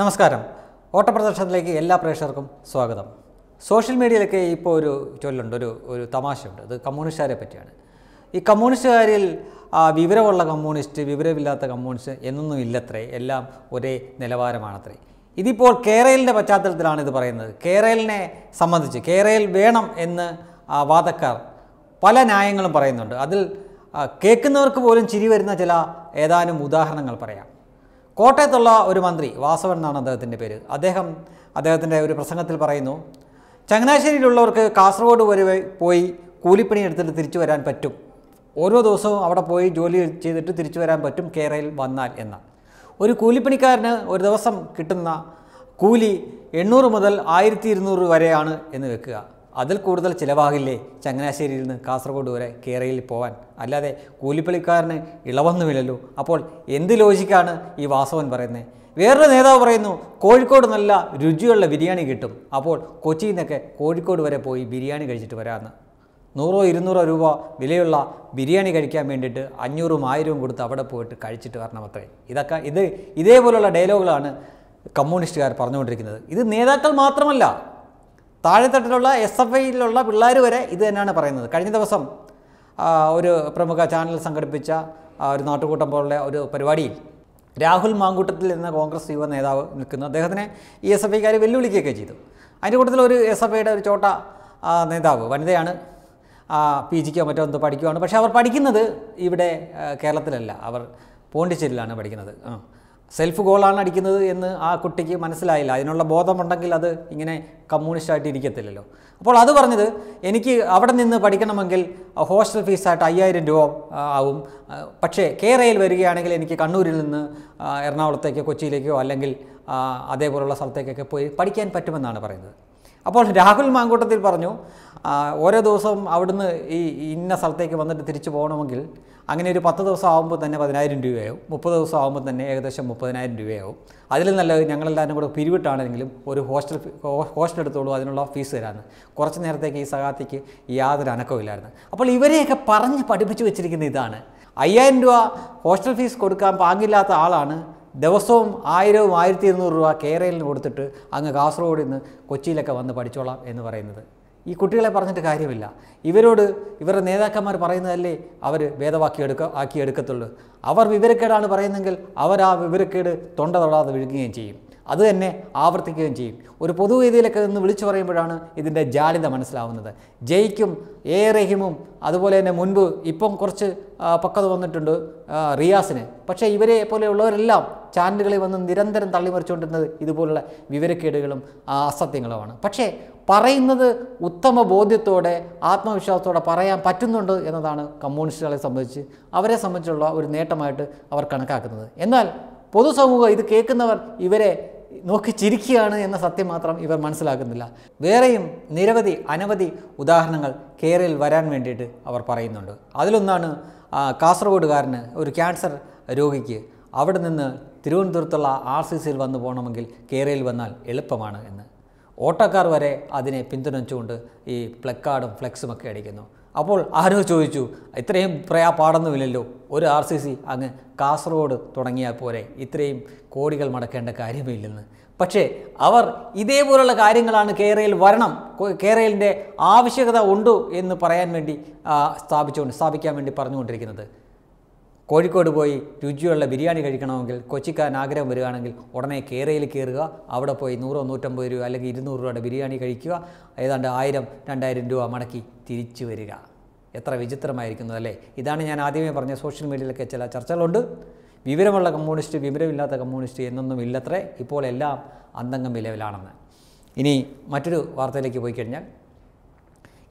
നമസ്കാരം ഓട്ടപ്രദർശനത്തിലേക്ക് എല്ലാ പ്രേക്ഷകർക്കും സ്വാഗതം സോഷ്യൽ മീഡിയയിലൊക്കെ ഇപ്പോൾ ഒരു ചൊല്ലുണ്ട് ഒരു ഒരു തമാശയുണ്ട് അത് കമ്മ്യൂണിസ്റ്റുകാരെ പറ്റിയാണ് ഈ കമ്മ്യൂണിസ്റ്റുകാരിൽ വിവരമുള്ള കമ്മ്യൂണിസ്റ്റ് വിവരമില്ലാത്ത കമ്മ്യൂണിസ്റ്റ് എന്നൊന്നും ഇല്ലത്രേ എല്ലാം ഒരേ നിലവാരമാണത്രേ ഇതിപ്പോൾ കേരളിൻ്റെ പശ്ചാത്തലത്തിലാണ് ഇത് പറയുന്നത് കേരളിനെ സംബന്ധിച്ച് കേരയിൽ വേണം എന്ന് വാദക്കാർ പല ന്യായങ്ങളും പറയുന്നുണ്ട് അതിൽ കേൾക്കുന്നവർക്ക് പോലും ചിരി വരുന്ന ചില ഏതാനും ഉദാഹരണങ്ങൾ പറയാം കോട്ടയത്തുള്ള ഒരു മന്ത്രി വാസവൻ എന്നാണ് അദ്ദേഹത്തിൻ്റെ പേര് അദ്ദേഹം അദ്ദേഹത്തിൻ്റെ ഒരു പ്രസംഗത്തിൽ പറയുന്നു ചങ്ങനാശ്ശേരിയിലുള്ളവർക്ക് കാസർഗോഡ് വരെ പോയി കൂലിപ്പണി എടുത്തിട്ട് തിരിച്ചു വരാൻ പറ്റും ഓരോ ദിവസവും അവിടെ പോയി ജോലി ചെയ്തിട്ട് തിരിച്ചു വരാൻ പറ്റും കേരളയിൽ വന്നാൽ എന്ന് ഒരു കൂലിപ്പണിക്കാരന് ഒരു ദിവസം കിട്ടുന്ന കൂലി എണ്ണൂറ് മുതൽ ആയിരത്തി ഇരുന്നൂറ് വരെയാണ് എന്ന് വെക്കുക അതിൽ കൂടുതൽ ചിലവാകില്ലേ ചങ്ങനാശ്ശേരിയിൽ നിന്ന് കാസർഗോഡ് വരെ കേരളയിൽ പോവാൻ അല്ലാതെ കൂലിപ്പണിക്കാരന് ഇളവൊന്നുമില്ലല്ലോ അപ്പോൾ എന്ത് ലോജിക്കാണ് ഈ വാസവൻ പറയുന്നത് വേറൊരു നേതാവ് പറയുന്നു കോഴിക്കോട് നല്ല രുചിയുള്ള ബിരിയാണി കിട്ടും അപ്പോൾ കൊച്ചിയിൽ നിന്നൊക്കെ കോഴിക്കോട് വരെ പോയി ബിരിയാണി കഴിച്ചിട്ട് വരാമെന്ന് നൂറോ ഇരുന്നൂറോ രൂപ വിലയുള്ള ബിരിയാണി കഴിക്കാൻ വേണ്ടിയിട്ട് അഞ്ഞൂറും ആയിരവും കൊടുത്ത് അവിടെ പോയിട്ട് കഴിച്ചിട്ട് വരണം അത്രേ ഇതൊക്കെ ഇത് ഇതേപോലുള്ള ഡയലോഗുകളാണ് കമ്മ്യൂണിസ്റ്റുകാർ പറഞ്ഞുകൊണ്ടിരിക്കുന്നത് ഇത് നേതാക്കൾ മാത്രമല്ല താഴെത്തട്ടിലുള്ള എസ് എഫ് ഐയിലുള്ള പിള്ളേർ വരെ ഇത് തന്നെയാണ് പറയുന്നത് കഴിഞ്ഞ ദിവസം ഒരു പ്രമുഖ ചാനൽ സംഘടിപ്പിച്ച ഒരു നാട്ടുകൂട്ടം പോലുള്ള ഒരു പരിപാടിയിൽ രാഹുൽ മാങ്കൂട്ടത്തിൽ നിന്ന് കോൺഗ്രസ് യുവ നേതാവ് നിൽക്കുന്നു അദ്ദേഹത്തിനെ ഈ എസ് എഫ് ഐക്കാർ വെല്ലുവിളിക്കുകയൊക്കെ ചെയ്തു അതിൻ്റെ കൂട്ടത്തിൽ ഒരു എസ് എഫ് ഐയുടെ ഒരു ചോട്ട നേതാവ് വനിതയാണ് പി ജിക്കോ മറ്റോ എന്തോ പഠിക്കുവാണ് പക്ഷേ അവർ പഠിക്കുന്നത് ഇവിടെ കേരളത്തിലല്ല അവർ പോണ്ടിച്ചേരിയിലാണ് പഠിക്കുന്നത് സെൽഫ് ഗോളാണ് അടിക്കുന്നത് എന്ന് ആ കുട്ടിക്ക് മനസ്സിലായില്ല അതിനുള്ള ബോധമുണ്ടെങ്കിൽ അത് ഇങ്ങനെ കമ്മ്യൂണിസ്റ്റായിട്ട് ഇരിക്കത്തില്ലല്ലോ അപ്പോൾ അത് പറഞ്ഞത് എനിക്ക് അവിടെ നിന്ന് പഠിക്കണമെങ്കിൽ ഹോസ്റ്റൽ ഫീസായിട്ട് അയ്യായിരം രൂപ ആവും പക്ഷേ കേരയിൽ വരികയാണെങ്കിൽ എനിക്ക് കണ്ണൂരിൽ നിന്ന് എറണാകുളത്തേക്കോ കൊച്ചിയിലേക്കോ അല്ലെങ്കിൽ അതേപോലുള്ള സ്ഥലത്തേക്കൊക്കെ പോയി പഠിക്കാൻ പറ്റുമെന്നാണ് പറയുന്നത് അപ്പോൾ രാഹുൽ മാങ്കൂട്ടത്തിൽ പറഞ്ഞു ഓരോ ദിവസവും അവിടുന്ന് ഈ ഇന്ന സ്ഥലത്തേക്ക് വന്നിട്ട് തിരിച്ചു പോകണമെങ്കിൽ അങ്ങനെ ഒരു പത്ത് ദിവസം ആകുമ്പോൾ തന്നെ പതിനായിരം രൂപയാവും മുപ്പത് ദിവസം ആകുമ്പോൾ തന്നെ ഏകദേശം മുപ്പതിനായിരം രൂപയാവും അതിൽ നല്ലത് ഞങ്ങളെല്ലാവരും കൂടെ പിരിവിട്ടാണെങ്കിലും ഒരു ഹോസ്റ്റൽ ഹോസ്റ്റൽ എടുത്തോളൂ അതിനുള്ള ഫീസ് തരാമെന്ന് കുറച്ച് നേരത്തേക്ക് ഈ സഹാത്തിക്ക് യാതൊരു അനക്കമില്ലായിരുന്നു അപ്പോൾ ഇവരെയൊക്കെ പറഞ്ഞ് പഠിപ്പിച്ചു വെച്ചിരിക്കുന്ന ഇതാണ് അയ്യായിരം രൂപ ഹോസ്റ്റൽ ഫീസ് കൊടുക്കാൻ പാങ്ങില്ലാത്ത ആളാണ് ദിവസവും ആയിരവും ആയിരത്തി ഇരുന്നൂറ് രൂപ നിന്ന് കൊടുത്തിട്ട് അങ്ങ് കാസർഗോഡിൽ നിന്ന് കൊച്ചിയിലൊക്കെ വന്ന് പഠിച്ചോളാം എന്ന് പറയുന്നത് ഈ കുട്ടികളെ പറഞ്ഞിട്ട് കാര്യമില്ല ഇവരോട് ഇവരുടെ നേതാക്കന്മാർ പറയുന്നതല്ലേ അവർ വേദവാക്കി എടുക്ക ആക്കി എടുക്കത്തുള്ളൂ അവർ വിവരക്കേടാണ് പറയുന്നതെങ്കിൽ അവർ ആ വിവരക്കേട് തൊണ്ട തൊടാതെ വിഴുങ്ങുകയും ചെയ്യും അത് തന്നെ ആവർത്തിക്കുകയും ചെയ്യും ഒരു പൊതുവേദിയിലൊക്കെ നിന്ന് വിളിച്ചു പറയുമ്പോഴാണ് ഇതിൻ്റെ ജാലിത മനസ്സിലാവുന്നത് ജയിക്കും എ റഹീമും അതുപോലെ തന്നെ മുൻപ് ഇപ്പം കുറച്ച് പക്കത് വന്നിട്ടുണ്ട് റിയാസിന് പക്ഷേ ഇവരെ പോലെയുള്ളവരെല്ലാം ചാനലുകളിൽ വന്ന് നിരന്തരം തള്ളിമറിച്ചുകൊണ്ടിരുന്നത് ഇതുപോലുള്ള വിവരക്കേടുകളും അസത്യങ്ങളുമാണ് പക്ഷേ പറയുന്നത് ഉത്തമ ബോധ്യത്തോടെ ആത്മവിശ്വാസത്തോടെ പറയാൻ പറ്റുന്നുണ്ട് എന്നതാണ് കമ്മ്യൂണിസ്റ്റുകളെ സംബന്ധിച്ച് അവരെ സംബന്ധിച്ചുള്ള ഒരു നേട്ടമായിട്ട് അവർ കണക്കാക്കുന്നത് എന്നാൽ പൊതുസമൂഹം ഇത് കേൾക്കുന്നവർ ഇവരെ നോക്കി ചിരിക്കുകയാണ് എന്ന സത്യം മാത്രം ഇവർ മനസ്സിലാക്കുന്നില്ല വേറെയും നിരവധി അനവധി ഉദാഹരണങ്ങൾ കേരളിൽ വരാൻ വേണ്ടിയിട്ട് അവർ പറയുന്നുണ്ട് അതിലൊന്നാണ് കാസർഗോഡുകാരന് ഒരു ക്യാൻസർ രോഗിക്ക് അവിടെ നിന്ന് തിരുവനന്തപുരത്തുള്ള ആർ സി സിയിൽ വന്നു പോകണമെങ്കിൽ കേരളിൽ വന്നാൽ എളുപ്പമാണ് എന്ന് ഓട്ടോക്കാർ വരെ അതിനെ പിന്തുണച്ചുകൊണ്ട് ഈ പ്ലക്കാർഡും ഒക്കെ അടിക്കുന്നു അപ്പോൾ ആരോ ചോദിച്ചു ഇത്രയും പ്രയാ പാടൊന്നുമില്ലല്ലോ ഒരു ആർ സി സി അങ്ങ് കാസർഗോഡ് തുടങ്ങിയാൽ പോലെ ഇത്രയും കോടികൾ മടക്കേണ്ട കാര്യമില്ലെന്ന് പക്ഷേ അവർ ഇതേപോലുള്ള കാര്യങ്ങളാണ് കേരളയിൽ വരണം കേരളിൻ്റെ ആവശ്യകത ഉണ്ടോ എന്ന് പറയാൻ വേണ്ടി സ്ഥാപിച്ചുകൊണ്ട് സ്ഥാപിക്കാൻ വേണ്ടി പറഞ്ഞുകൊണ്ടിരിക്കുന്നത് കോഴിക്കോട് പോയി രുചിയുള്ള ബിരിയാണി കഴിക്കണമെങ്കിൽ കൊച്ചിക്കാൻ ആഗ്രഹം വരികയാണെങ്കിൽ ഉടനെ കേരയിൽ കയറുക അവിടെ പോയി നൂറോ നൂറ്റമ്പത് രൂപ അല്ലെങ്കിൽ ഇരുന്നൂറ് രൂപയുടെ ബിരിയാണി കഴിക്കുക ഏതാണ്ട് ആയിരം രണ്ടായിരം രൂപ മടക്കി തിരിച്ചു വരിക എത്ര വിചിത്രമായിരിക്കുന്നു അല്ലേ ഇതാണ് ഞാൻ ആദ്യമേ പറഞ്ഞ സോഷ്യൽ മീഡിയയിലൊക്കെ ചില ചർച്ചകളുണ്ട് വിവരമുള്ള കമ്മ്യൂണിസ്റ്റ് വിവരമില്ലാത്ത കമ്മ്യൂണിസ്റ്റ് എന്നൊന്നും ഇല്ലത്രേ ഇപ്പോൾ എല്ലാം അന്തംഗം നിലവിലാണെന്ന് ഇനി മറ്റൊരു വാർത്തയിലേക്ക് പോയി കഴിഞ്ഞാൽ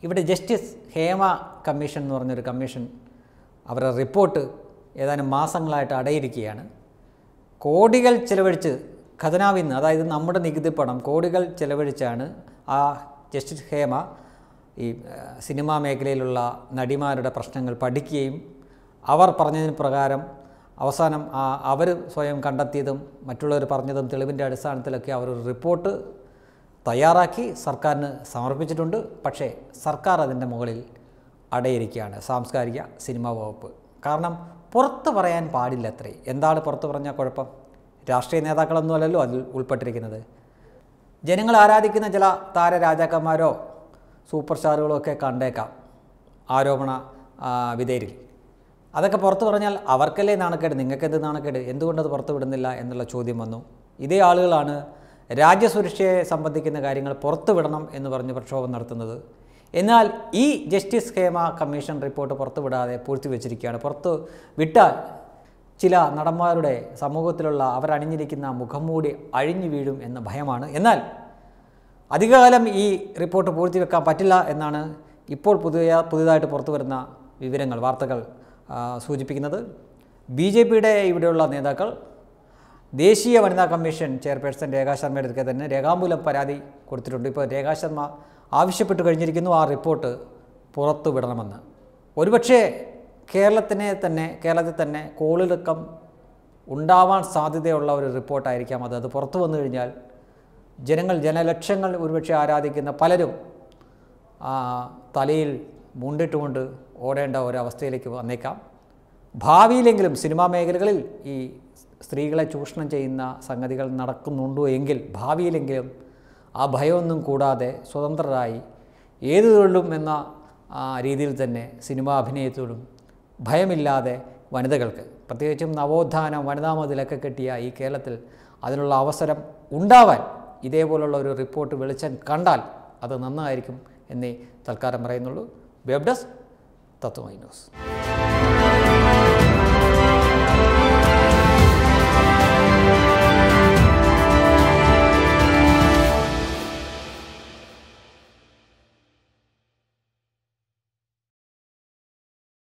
ഇവിടെ ജസ്റ്റിസ് ഹേമ കമ്മീഷൻ എന്ന് പറഞ്ഞൊരു കമ്മീഷൻ അവരുടെ റിപ്പോർട്ട് ഏതാനും മാസങ്ങളായിട്ട് അടയിരിക്കുകയാണ് കോടികൾ ചിലവഴിച്ച് ഖജനാവിൽ നിന്ന് അതായത് നമ്മുടെ നികുതി പണം കോടികൾ ചിലവഴിച്ചാണ് ആ ജസ്റ്റിസ് ഹേമ ഈ സിനിമാ മേഖലയിലുള്ള നടിമാരുടെ പ്രശ്നങ്ങൾ പഠിക്കുകയും അവർ പറഞ്ഞതിന് പ്രകാരം അവസാനം ആ അവർ സ്വയം കണ്ടെത്തിയതും മറ്റുള്ളവർ പറഞ്ഞതും തെളിവിൻ്റെ അടിസ്ഥാനത്തിലൊക്കെ അവർ ഒരു റിപ്പോർട്ട് തയ്യാറാക്കി സർക്കാരിന് സമർപ്പിച്ചിട്ടുണ്ട് പക്ഷേ സർക്കാർ അതിൻ്റെ മുകളിൽ അടയിരിക്കുകയാണ് സാംസ്കാരിക സിനിമാ വകുപ്പ് കാരണം പുറത്ത് പറയാൻ പാടില്ല അത്രേ എന്താണ് പുറത്ത് പറഞ്ഞാൽ കുഴപ്പം രാഷ്ട്രീയ നേതാക്കളൊന്നും അല്ലല്ലോ അതിൽ ഉൾപ്പെട്ടിരിക്കുന്നത് ജനങ്ങൾ ആരാധിക്കുന്ന ചില രാജാക്കന്മാരോ സൂപ്പർ സ്റ്റാറുകളോ ഒക്കെ കണ്ടേക്കാം ആരോപണ വിധേയരിൽ അതൊക്കെ പുറത്ത് പറഞ്ഞാൽ അവർക്കല്ലേ നാണക്കേട് നിങ്ങൾക്ക് എന്ത് നാണക്കേട് എന്തുകൊണ്ടത് പുറത്ത് വിടുന്നില്ല എന്നുള്ള ചോദ്യം വന്നു ഇതേ ആളുകളാണ് രാജ്യസുരക്ഷയെ സംബന്ധിക്കുന്ന കാര്യങ്ങൾ പുറത്തുവിടണം എന്ന് പറഞ്ഞ് പ്രക്ഷോഭം നടത്തുന്നത് എന്നാൽ ഈ ജസ്റ്റിസ് ഹേമ കമ്മീഷൻ റിപ്പോർട്ട് പുറത്തുവിടാതെ പൂഴ്ത്തിവെച്ചിരിക്കുകയാണ് പുറത്ത് വിട്ടാൽ ചില നടന്മാരുടെ സമൂഹത്തിലുള്ള അവരണിഞ്ഞിരിക്കുന്ന മൂടി അഴിഞ്ഞു വീഴും എന്ന ഭയമാണ് എന്നാൽ അധികകാലം ഈ റിപ്പോർട്ട് പൂഴ്ത്തിവെക്കാൻ പറ്റില്ല എന്നാണ് ഇപ്പോൾ പുതിയ പുതിയതായിട്ട് പുറത്തു വരുന്ന വിവരങ്ങൾ വാർത്തകൾ സൂചിപ്പിക്കുന്നത് ബി ജെ പിയുടെ ഇവിടെയുള്ള നേതാക്കൾ ദേശീയ വനിതാ കമ്മീഷൻ ചെയർപേഴ്സൺ രേഖാശർമ്മയുടെ ശർമ്മയുടെ തന്നെ രേഖാമൂലം പരാതി കൊടുത്തിട്ടുണ്ട് ഇപ്പോൾ രേഖാശർമ്മ ആവശ്യപ്പെട്ട് കഴിഞ്ഞിരിക്കുന്നു ആ റിപ്പോർട്ട് പുറത്തുവിടണമെന്ന് ഒരുപക്ഷേ കേരളത്തിനെ തന്നെ കേരളത്തിൽ തന്നെ കോളിളക്കം ഉണ്ടാവാൻ സാധ്യതയുള്ള ഒരു റിപ്പോർട്ടായിരിക്കാം അത് അത് പുറത്തു വന്നു കഴിഞ്ഞാൽ ജനങ്ങൾ ജനലക്ഷങ്ങൾ ഒരുപക്ഷെ ആരാധിക്കുന്ന പലരും തലയിൽ മുണ്ടിട്ടുകൊണ്ട് ഓടേണ്ട ഒരവസ്ഥയിലേക്ക് വന്നേക്കാം ഭാവിയിലെങ്കിലും സിനിമാ മേഖലകളിൽ ഈ സ്ത്രീകളെ ചൂഷണം ചെയ്യുന്ന സംഗതികൾ നടക്കുന്നുണ്ടോ എങ്കിൽ ഭാവിയിലെങ്കിലും ആ ഭയമൊന്നും കൂടാതെ സ്വതന്ത്രരായി ഏത് തൊഴിലും എന്ന രീതിയിൽ തന്നെ സിനിമാ അഭിനയത്തോടും ഭയമില്ലാതെ വനിതകൾക്ക് പ്രത്യേകിച്ചും നവോത്ഥാനം വനിതാ മതിലൊക്കെ കെട്ടിയ ഈ കേരളത്തിൽ അതിനുള്ള അവസരം ഉണ്ടാവാൻ ഇതേപോലുള്ള ഒരു റിപ്പോർട്ട് വെളിച്ചം കണ്ടാൽ അത് നന്നായിരിക്കും എന്നേ തൽക്കാലം പറയുന്നുള്ളൂ വെബ് ഡെസ്ക് തത്വമൈ ന്യൂസ്